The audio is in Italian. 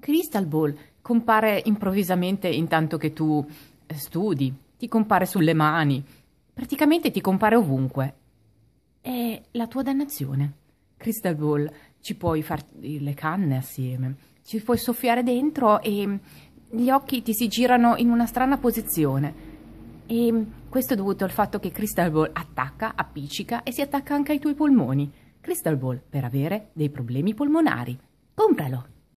Crystal Ball compare improvvisamente intanto che tu eh, studi, ti compare sulle mani, praticamente ti compare ovunque. È la tua dannazione. Crystal Ball ci puoi fare eh, le canne assieme, ci puoi soffiare dentro e mm, gli occhi ti si girano in una strana posizione. E mm, questo è dovuto al fatto che Crystal Ball attacca, appiccica e si attacca anche ai tuoi polmoni. Crystal Ball per avere dei problemi polmonari. Compralo!